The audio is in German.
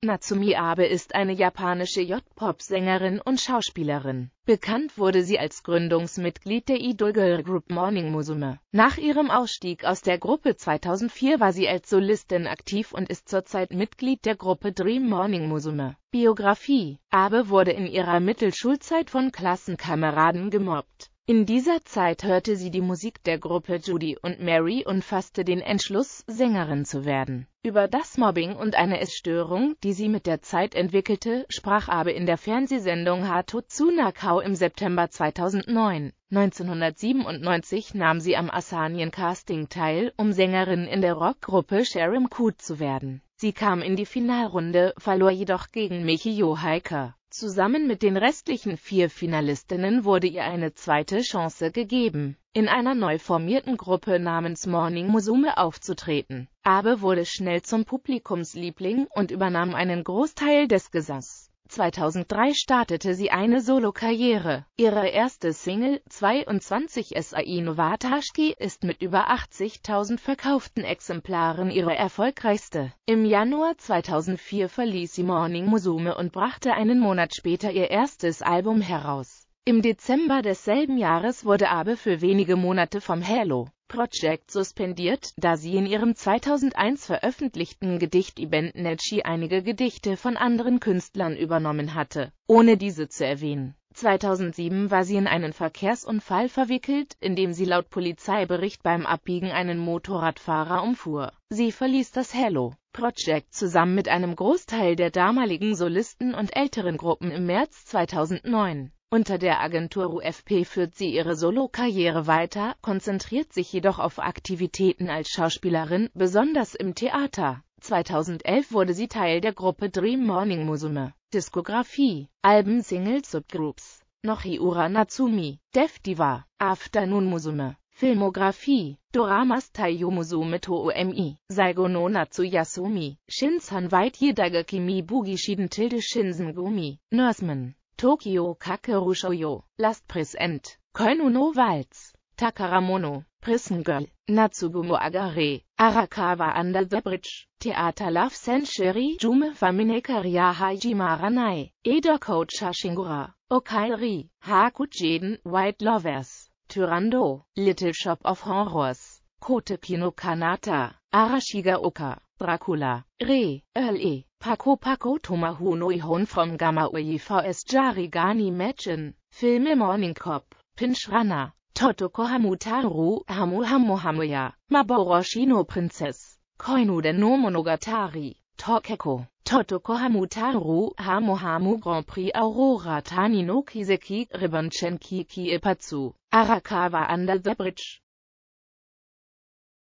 Natsumi Abe ist eine japanische J-Pop-Sängerin und Schauspielerin. Bekannt wurde sie als Gründungsmitglied der Idol-Girl-Group Morning Musume. Nach ihrem Ausstieg aus der Gruppe 2004 war sie als Solistin aktiv und ist zurzeit Mitglied der Gruppe Dream Morning Musume. Biografie Abe wurde in ihrer Mittelschulzeit von Klassenkameraden gemobbt. In dieser Zeit hörte sie die Musik der Gruppe Judy und Mary und fasste den Entschluss, Sängerin zu werden. Über das Mobbing und eine Essstörung, die sie mit der Zeit entwickelte, sprach Abe in der Fernsehsendung Hato Tsunakau im September 2009. 1997 nahm sie am Asanien-Casting teil, um Sängerin in der Rockgruppe Sherim Kut zu werden. Sie kam in die Finalrunde, verlor jedoch gegen Michi Johaiker. Zusammen mit den restlichen vier Finalistinnen wurde ihr eine zweite Chance gegeben, in einer neu formierten Gruppe namens Morning Musume aufzutreten. Abe wurde schnell zum Publikumsliebling und übernahm einen Großteil des Gesangs. 2003 startete sie eine Solokarriere. Ihre erste Single 22 SAI Novatashki ist mit über 80.000 verkauften Exemplaren ihre erfolgreichste. Im Januar 2004 verließ sie Morning Musume und brachte einen Monat später ihr erstes Album heraus. Im Dezember desselben Jahres wurde Abe für wenige Monate vom Hello! Project suspendiert, da sie in ihrem 2001 veröffentlichten Gedicht Ibn-Neji einige Gedichte von anderen Künstlern übernommen hatte, ohne diese zu erwähnen. 2007 war sie in einen Verkehrsunfall verwickelt, in dem sie laut Polizeibericht beim Abbiegen einen Motorradfahrer umfuhr. Sie verließ das Hello! Project zusammen mit einem Großteil der damaligen Solisten und älteren Gruppen im März 2009. Unter der Agentur UFP führt sie ihre Solokarriere weiter, konzentriert sich jedoch auf Aktivitäten als Schauspielerin, besonders im Theater. 2011 wurde sie Teil der Gruppe Dream Morning Musume. Diskografie, Alben, Singles, Subgroups, Nochi Natsumi, Def Diva, Afternoon Musume, Filmografie, Doramas Taiyo Musume to Omi, Saigo no Natsu Yasumi, Shinsan Wait Hidagakimi Bugi Tilde Shinsen Gumi, Nurseman. Tokio Kakeru Shoyo, Last Präsent, Koinu no Waltz, Takaramono, Prison Girl, Natsugumo Agare, Arakawa Under the Bridge, Theater Love Century, Jume Famine Karia Hajima Ranai, Edo Code Shashingura, Okairi, Hakujeden, White Lovers, Tyrando, Little Shop of Horrors, Kote Pino Kanata, Oka. Dracula, Re, Le, Paco Paco Tomahu Noihon from Gamma UIVS Jari Gani Mädchen, Filme Morning Cop, Pinch Runner, Totoko Hamutaru, Hamu Hamu Hamuya, Maboroshi no Princess, Koinu den no Monogatari, Tokeko, Totoko Hamutaru, Hamu Hamu Grand Prix Aurora Tani no Kiseki, Ribbon Chen Kiki Ipatsu, Arakawa Under the Bridge.